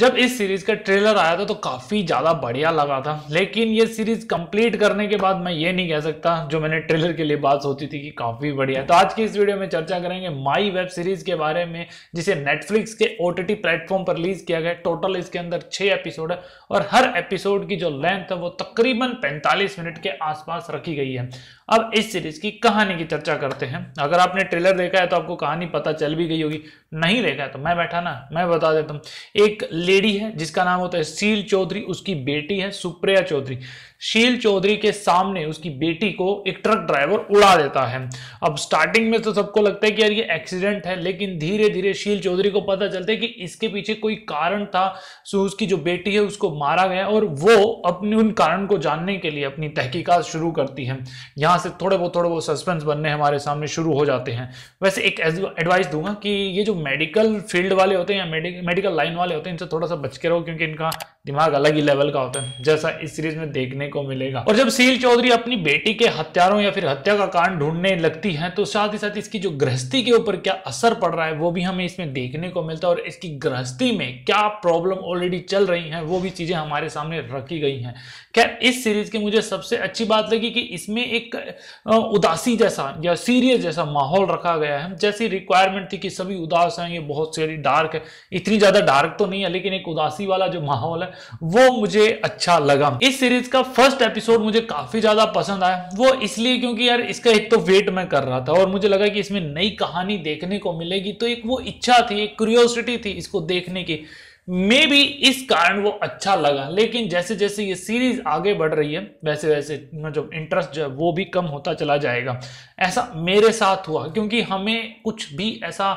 जब इस सीरीज का ट्रेलर आया था तो काफी ज्यादा बढ़िया लगा था लेकिन ये सीरीज कंप्लीट करने के बाद मैं ये नहीं कह सकता जो मैंने ट्रेलर के लिए बात सोची थी कि काफी बढ़िया तो आज की इस वीडियो में चर्चा करेंगे माई वेब सीरीज के बारे में जिसे नेटफ्लिक्स के ओ प्लेटफॉर्म पर रिलीज किया गया टोटल इसके अंदर छह एपिसोड है और हर एपिसोड की जो लेंथ है वो तकरीबन पैंतालीस मिनट के आसपास रखी गई है अब इस सीरीज की कहानी की चर्चा करते हैं अगर आपने ट्रेलर देखा है तो आपको कहानी पता चल भी गई होगी नहीं देखा है तो मैं बैठा ना मैं बता देता हूँ एक लेडी है जिसका नाम होता है सील चौधरी उसकी बेटी है सुप्रिया चौधरी शील चौधरी के सामने उसकी बेटी को एक ट्रक ड्राइवर उड़ा देता है अब स्टार्टिंग में तो सबको लगता है कि यार ये एक्सीडेंट है लेकिन धीरे धीरे शील चौधरी को पता चलता है कि इसके पीछे कोई कारण था सो उसकी जो बेटी है उसको मारा गया और वो अपने उन कारण को जानने के लिए अपनी तहकीकात शुरू करती है यहाँ से थोड़े बहुत थोड़े बहुत सस्पेंस बनने हमारे सामने शुरू हो जाते हैं वैसे एक एडवाइस दूंगा कि ये जो मेडिकल फील्ड वाले होते हैं या मेडिकल लाइन वाले होते हैं इनसे थोड़ा सा बच के रहो क्योंकि इनका दिमाग अलग ही लेवल का होता है जैसा इस सीरीज में देखने को मिलेगा और जब सील चौधरी अपनी बेटी के हत्यारों या फिर हत्या का कारण ढूंढने लगती है तो साथ ही साथ इसकी जो गृहस्थी के ऊपर क्या असर पड़ रहा है वो भी हमें इसमें देखने को मिलता है और इसकी गृहस्थी में क्या प्रॉब्लम ऑलरेडी चल रही है वो भी चीजें हमारे सामने रखी गई हैं खैर इस सीरीज की मुझे सबसे अच्छी बात लगी कि इसमें एक उदासी जैसा या सीरियस जैसा माहौल रखा गया है जैसी रिक्वायरमेंट थी कि सभी उदास हैं ये बहुत सारी डार्क है इतनी ज्यादा डार्क तो नहीं है लेकिन एक उदासी वाला जो माहौल है वो मुझे अच्छा लगा इस सीरीज का फर्स्ट एपिसोड मुझे काफी ज्यादा पसंद आया वो इसलिए क्योंकि यार इसका एक तो वेट मैं कर रहा था और मुझे लगा कि इसमें नई कहानी देखने को मिलेगी तो एक वो इच्छा थी एक क्यूरियोसिटी थी इसको देखने की मे भी इस कारण वो अच्छा लगा लेकिन जैसे जैसे ये सीरीज आगे बढ़ रही है वैसे वैसे मतलब जो इंटरेस्ट जो वो भी कम होता चला जाएगा ऐसा मेरे साथ हुआ क्योंकि हमें कुछ भी ऐसा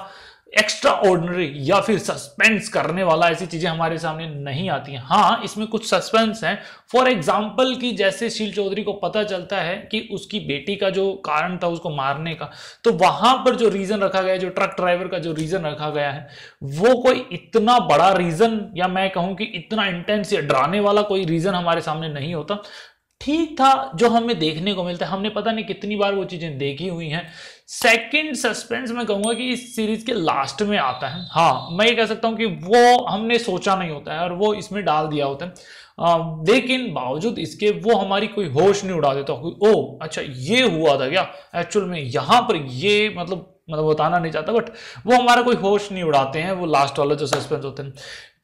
एक्स्ट्रा ऑर्डनरी या फिर सस्पेंस करने वाला ऐसी चीजें हमारे सामने नहीं आती हैं हाँ इसमें कुछ सस्पेंस है फॉर एग्जाम्पल कि जैसे शील चौधरी को पता चलता है कि उसकी बेटी का जो कारण था उसको मारने का तो वहां पर जो रीजन रखा गया जो ट्रक ड्राइवर का जो रीजन रखा गया है वो कोई इतना बड़ा रीजन या मैं कहूं कि इतना इंटेंस या डराने वाला कोई रीजन हमारे सामने नहीं होता ठीक था जो हमें देखने को मिलता है हमने पता नहीं कितनी बार वो चीज़ें देखी हुई हैं सेकंड सस्पेंस मैं कहूंगा कि इस सीरीज के लास्ट में आता है हाँ मैं ये कह सकता हूं कि वो हमने सोचा नहीं होता है और वो इसमें डाल दिया होता है आ, लेकिन बावजूद इसके वो हमारी कोई होश नहीं उड़ा देता कोई ओ अच्छा ये हुआ था क्या एक्चुअल में यहाँ पर ये मतलब मतलब बताना नहीं चाहता बट वो हमारा कोई होश नहीं उड़ाते हैं वो लास्ट वाला जो सस्पेंस होते हैं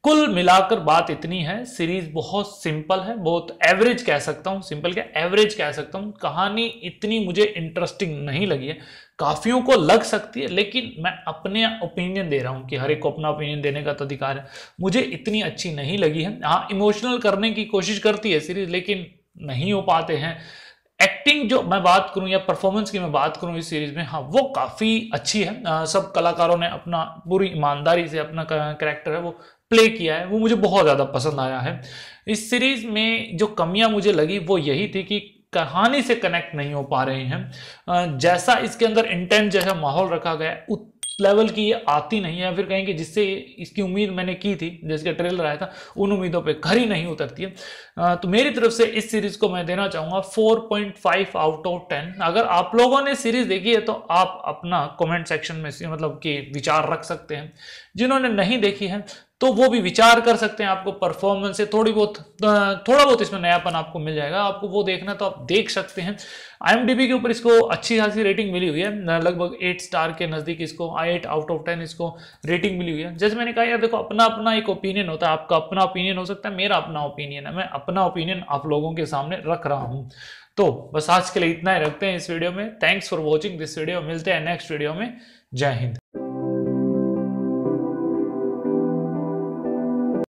कुल मिलाकर बात इतनी है सीरीज बहुत सिंपल है बहुत एवरेज कह सकता हूँ सिंपल क्या एवरेज कह सकता हूँ कहानी इतनी मुझे इंटरेस्टिंग नहीं लगी है काफियों को लग सकती है लेकिन मैं अपने ओपिनियन दे रहा हूँ कि हर एक को अपना ओपिनियन देने का तो अधिकार है मुझे इतनी अच्छी नहीं लगी है हाँ इमोशनल करने की कोशिश करती है सीरीज लेकिन नहीं हो पाते हैं एक्टिंग जो मैं बात करूं या परफॉर्मेंस की मैं बात करूं इस सीरीज में हाँ वो काफ़ी अच्छी है आ, सब कलाकारों ने अपना पूरी ईमानदारी से अपना करेक्टर है वो प्ले किया है वो मुझे बहुत ज़्यादा पसंद आया है इस सीरीज़ में जो कमियां मुझे लगी वो यही थी कि कहानी से कनेक्ट नहीं हो पा रहे हैं जैसा इसके अंदर इंटेंट जैसा माहौल रखा गया है उस लेवल की ये आती नहीं है फिर कहेंगे जिससे इसकी उम्मीद मैंने की थी जिसके ट्रेलर आया था उन उम्मीदों पे खरी नहीं उतरती है तो मेरी तरफ से इस सीरीज को मैं देना चाहूँगा 4.5 आउट ऑफ 10 अगर आप लोगों ने सीरीज देखी है तो आप अपना कमेंट सेक्शन में मतलब कि विचार रख सकते हैं जिन्होंने नहीं देखी है तो वो भी विचार कर सकते हैं आपको परफॉर्मेंस से थोड़ी बहुत थोड़ा बहुत इसमें नयापन आपको मिल जाएगा आपको वो देखना तो आप देख सकते हैं आई के ऊपर इसको अच्छी खासी रेटिंग मिली हुई है लगभग एट स्टार के नज़दीक इसको एट आउट ऑफ टेन इसको रेटिंग मिली हुई है जैसे मैंने कहा यार देखो अपना अपना एक ओपिनियन होता है आपका अपना ओपिनियन हो सकता है मेरा अपना ओपिनियन है मैं अपना ओपिनियन आप लोगों के सामने रख रहा हूँ तो बस आज के लिए इतना ही रखते हैं इस वीडियो में thanks for watching this video मिलते हैं नेक्स्ट वीडियो में जय हिंद